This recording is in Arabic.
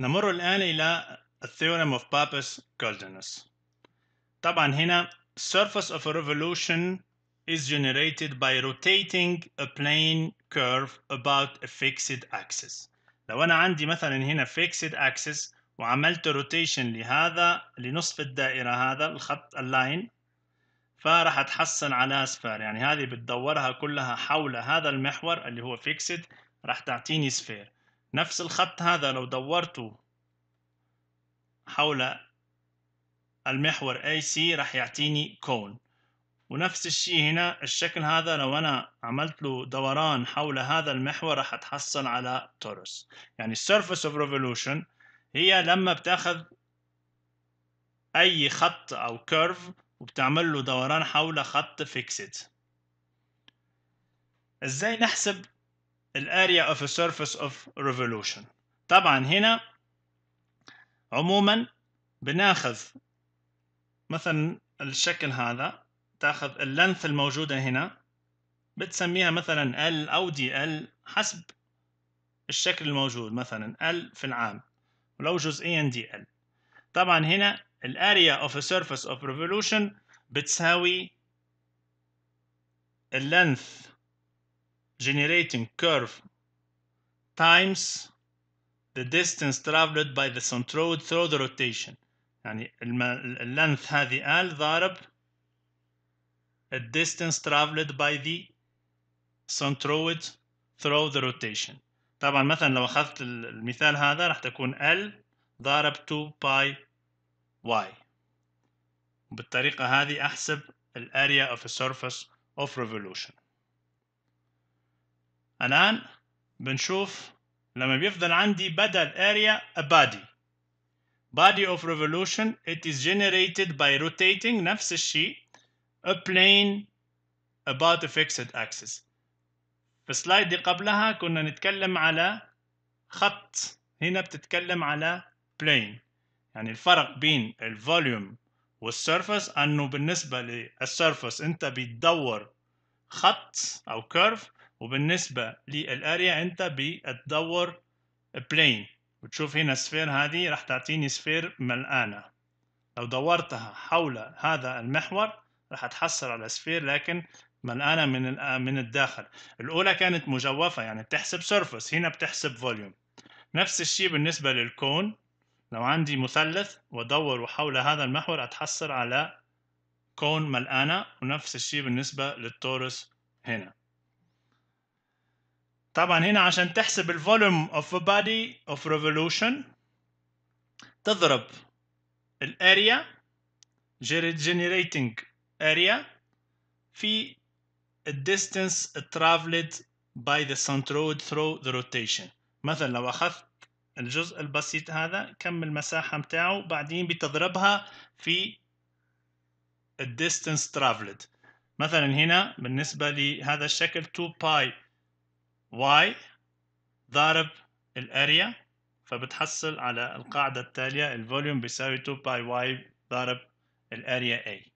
نمر الآن إلى Theorem of Pappus-Guldinus طبعا هنا surface of a revolution is generated by rotating a plane curve about a fixed axis لو أنا عندي مثلا هنا fixed axis وعملت rotation لهذا لنصف الدائرة هذا الخط اللاين فراح اتحصل على سفير يعني هذه بتدورها كلها حول هذا المحور اللي هو fixed راح تعطيني سفير نفس الخط هذا لو دورته حول المحور AC راح يعطيني كون ونفس الشيء هنا الشكل هذا لو أنا عملت له دوران حول هذا المحور راح أتحصل على تورس يعني surface of revolution هي لما بتاخذ أي خط أو كيرف وبتعمل له دوران حول خط فيكسد ازاي نحسب الاريا of a surface of revolution طبعا هنا عموما بناخذ مثلا الشكل هذا تاخذ اللنث الموجودة هنا بتسميها مثلا ال او دي ال حسب الشكل الموجود مثلا ال في العام ولو جزئيا دي ال طبعا هنا الاريا of a surface of revolution بتساوي اللنث generating curve times the distance traveled by the centroid through the rotation يعني length هذه ال ضارب the distance traveled by the centroid through the rotation طبعا مثلا لو اخذت المثال هذا راح تكون L ضرب 2 pi y بالطريقة هذه احسب الاريا of a surface of revolution الآن بنشوف لما بيفضل عندي بدل area a body body of revolution it is generated by rotating نفس الشيء a plane about a fixed axis في السلايد دي قبلها كنا نتكلم على خط هنا بتتكلم على plane يعني الفرق بين الفوليوم والسيرفس انه بالنسبه للسيرفس انت بتدور خط او curve وبالنسبة للاريا انت بتدور بلين وتشوف هنا السفير هذه راح تعطيني سفير ملآنة لو دورتها حول هذا المحور راح تحصل على سفير لكن ملآنة من من الداخل الأولى كانت مجوفة يعني بتحسب سيرفس هنا بتحسب فوليوم نفس الشيء بالنسبة للكون لو عندي مثلث وادور حول هذا المحور اتحصل على كون ملآنة ونفس الشيء بالنسبة للتورس هنا طبعا هنا عشان تحسب volume of a body of revolution تضرب area generating area في distance traveled by the centroid through the rotation مثلا لو اخذت الجزء البسيط هذا كم المساحة متاعه بعدين بتضربها في distance traveled مثلا هنا بالنسبة لهذا الشكل 2 pi y ضارب الاريا فبتحصل على القاعدة التالية الفوليوم بيساوي 2 باي y ضارب الاريا A